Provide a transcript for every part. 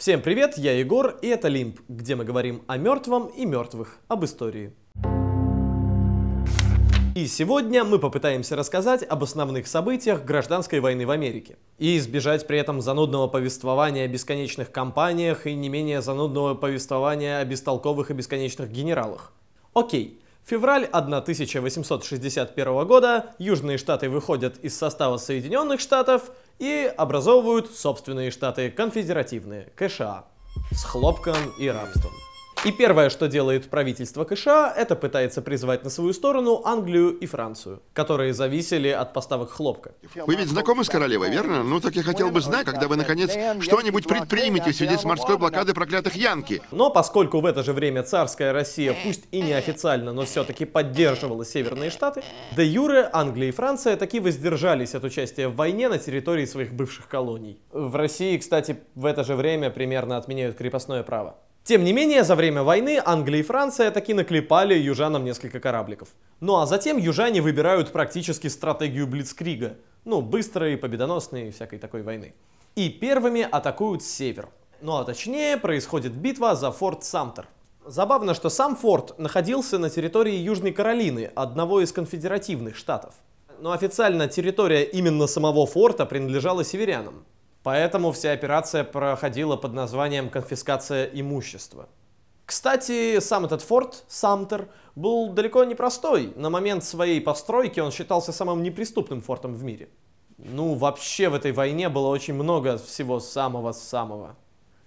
Всем привет, я Егор, и это Лимп, где мы говорим о мертвом и мертвых, об истории. И сегодня мы попытаемся рассказать об основных событиях гражданской войны в Америке. И избежать при этом занудного повествования о бесконечных кампаниях и не менее занудного повествования о бестолковых и бесконечных генералах. Окей, Февраль 1861 года Южные Штаты выходят из состава Соединенных Штатов и образовывают собственные штаты конфедеративные, КША, с хлопком и рабством. И первое, что делает правительство США, это пытается призвать на свою сторону Англию и Францию, которые зависели от поставок хлопка. Вы ведь знакомы с королевой, верно? Ну так я хотел бы знать, когда вы наконец что-нибудь предпримете в связи с морской блокадой проклятых Янки. Но поскольку в это же время царская Россия, пусть и неофициально, но все-таки поддерживала Северные Штаты, де юре Англия и Франция таки воздержались от участия в войне на территории своих бывших колоний. В России, кстати, в это же время примерно отменяют крепостное право. Тем не менее, за время войны Англия и Франция таки наклепали южанам несколько корабликов. Ну а затем южане выбирают практически стратегию Блицкрига. Ну, быстрой, победоносной всякой такой войны. И первыми атакуют север. Ну а точнее, происходит битва за форт Самтер. Забавно, что сам форт находился на территории Южной Каролины, одного из конфедеративных штатов. Но официально территория именно самого форта принадлежала северянам. Поэтому вся операция проходила под названием «конфискация имущества». Кстати, сам этот форт, Самтер, был далеко не простой. На момент своей постройки он считался самым неприступным фортом в мире. Ну, вообще в этой войне было очень много всего самого-самого.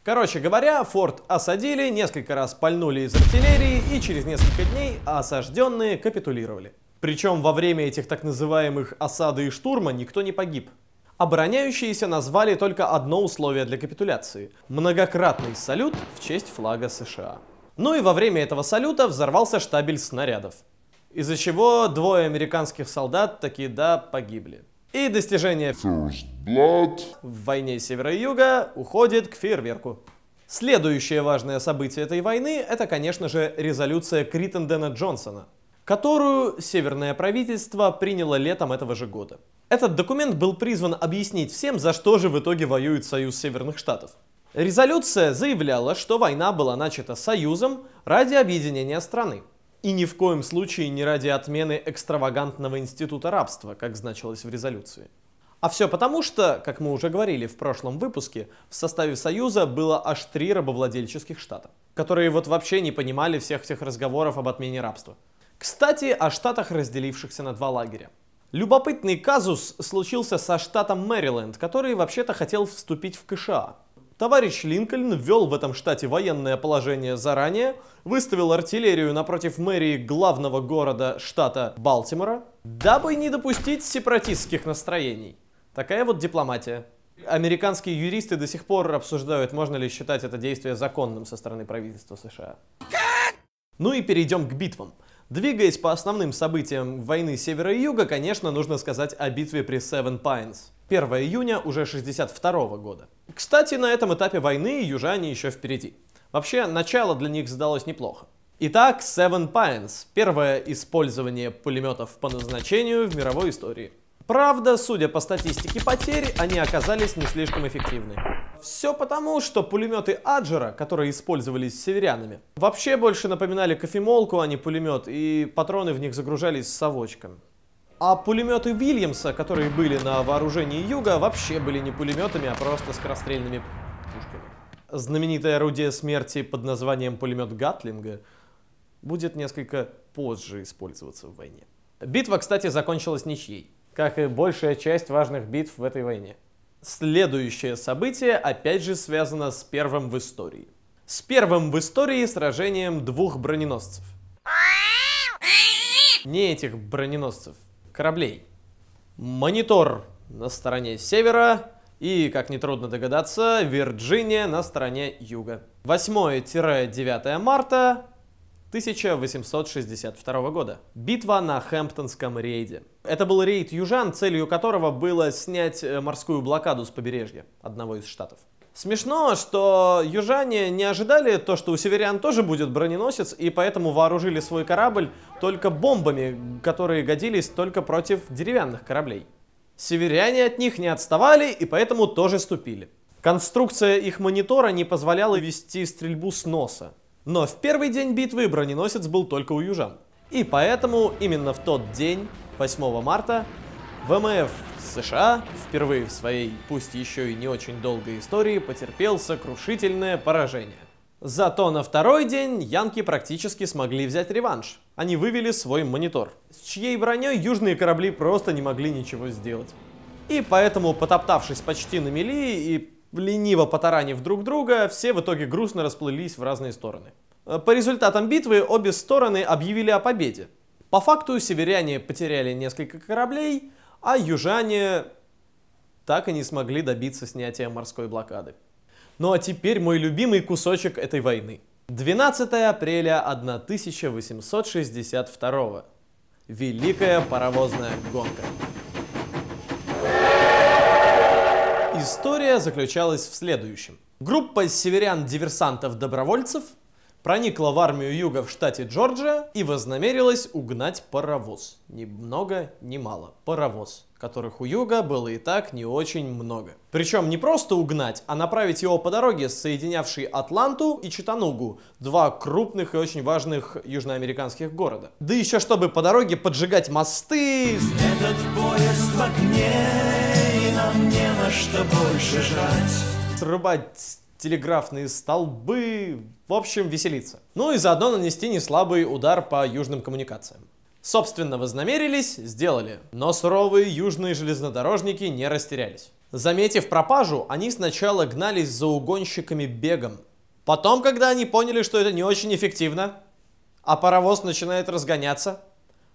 Короче говоря, форт осадили, несколько раз пальнули из артиллерии и через несколько дней осажденные капитулировали. Причем во время этих так называемых осады и штурма никто не погиб. Обороняющиеся назвали только одно условие для капитуляции – многократный салют в честь флага США. Ну и во время этого салюта взорвался штабель снарядов, из-за чего двое американских солдат таки да погибли. И достижение First Blood в войне севера и юга уходит к фейерверку. Следующее важное событие этой войны – это, конечно же, резолюция Криттендена Джонсона, которую северное правительство приняло летом этого же года. Этот документ был призван объяснить всем, за что же в итоге воюет Союз Северных Штатов. Резолюция заявляла, что война была начата Союзом ради объединения страны. И ни в коем случае не ради отмены экстравагантного института рабства, как значилось в резолюции. А все потому, что, как мы уже говорили в прошлом выпуске, в составе Союза было аж три рабовладельческих штата, которые вот вообще не понимали всех этих разговоров об отмене рабства. Кстати, о штатах, разделившихся на два лагеря. Любопытный казус случился со штатом Мэриленд, который вообще-то хотел вступить в КША. Товарищ Линкольн ввел в этом штате военное положение заранее, выставил артиллерию напротив мэрии главного города штата Балтимора, дабы не допустить сепаратистских настроений. Такая вот дипломатия. Американские юристы до сих пор обсуждают, можно ли считать это действие законным со стороны правительства США. Ну и перейдем к битвам. Двигаясь по основным событиям войны севера и юга, конечно, нужно сказать о битве при Севен Пайнс. 1 июня уже 62 -го года. Кстати, на этом этапе войны южане еще впереди. Вообще, начало для них сдалось неплохо. Итак, Seven Pines – первое использование пулеметов по назначению в мировой истории. Правда, судя по статистике потерь, они оказались не слишком эффективны. Все потому, что пулеметы Аджера, которые использовались северянами, вообще больше напоминали кофемолку, а не пулемет, и патроны в них загружались с совочками. А пулеметы Вильямса, которые были на вооружении Юга, вообще были не пулеметами, а просто скорострельными пушками. Знаменитое орудие смерти под названием пулемет Гатлинга будет несколько позже использоваться в войне. Битва, кстати, закончилась ничьей, как и большая часть важных битв в этой войне. Следующее событие опять же связано с первым в истории. С первым в истории сражением двух броненосцев. Не этих броненосцев, кораблей. Монитор на стороне севера и, как нетрудно догадаться, Вирджиния на стороне юга. 8-9 марта 1862 года. Битва на Хэмптонском рейде. Это был рейд южан, целью которого было снять э, морскую блокаду с побережья одного из штатов. Смешно, что южане не ожидали то, что у северян тоже будет броненосец, и поэтому вооружили свой корабль только бомбами, которые годились только против деревянных кораблей. Северяне от них не отставали и поэтому тоже ступили. Конструкция их монитора не позволяла вести стрельбу с носа. Но в первый день битвы броненосец был только у южан. И поэтому именно в тот день, 8 марта, ВМФ США впервые в своей, пусть еще и не очень долгой истории, потерпел сокрушительное поражение. Зато на второй день янки практически смогли взять реванш. Они вывели свой монитор, с чьей броней южные корабли просто не могли ничего сделать. И поэтому, потоптавшись почти на мели и лениво потаранив друг друга, все в итоге грустно расплылись в разные стороны. Э, по результатам битвы обе стороны объявили о победе. По факту северяне потеряли несколько кораблей, а южане так и не смогли добиться снятия морской блокады. Ну а теперь мой любимый кусочек этой войны. 12 апреля 1862 Великая паровозная гонка. История заключалась в следующем. Группа северян-диверсантов-добровольцев проникла в армию юга в штате Джорджия и вознамерилась угнать паровоз. Ни много, ни мало. Паровоз, которых у юга было и так не очень много. Причем не просто угнать, а направить его по дороге, соединявшей Атланту и Читанугу, два крупных и очень важных южноамериканских города. Да еще чтобы по дороге поджигать мосты... Этот поезд в огне не на что больше жрать. Срубать телеграфные столбы, в общем, веселиться. Ну и заодно нанести неслабый удар по южным коммуникациям. Собственно, вознамерились, сделали. Но суровые южные железнодорожники не растерялись. Заметив пропажу, они сначала гнались за угонщиками бегом. Потом, когда они поняли, что это не очень эффективно, а паровоз начинает разгоняться,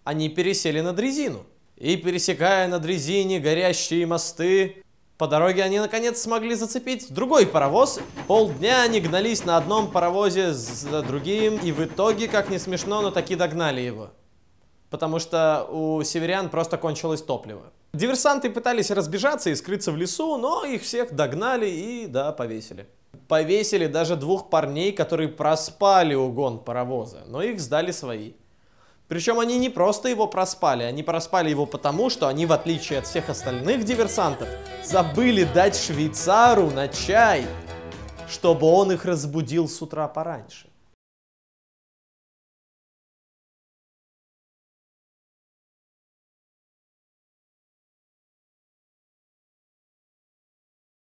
они пересели на дрезину. И пересекая на дрезине горящие мосты, по дороге они наконец смогли зацепить другой паровоз. Полдня они гнались на одном паровозе за другим, и в итоге, как не смешно, но таки догнали его. Потому что у северян просто кончилось топливо. Диверсанты пытались разбежаться и скрыться в лесу, но их всех догнали и, да, повесили. Повесили даже двух парней, которые проспали угон паровоза, но их сдали свои. Причем они не просто его проспали, они проспали его потому, что они, в отличие от всех остальных диверсантов, забыли дать швейцару на чай, чтобы он их разбудил с утра пораньше.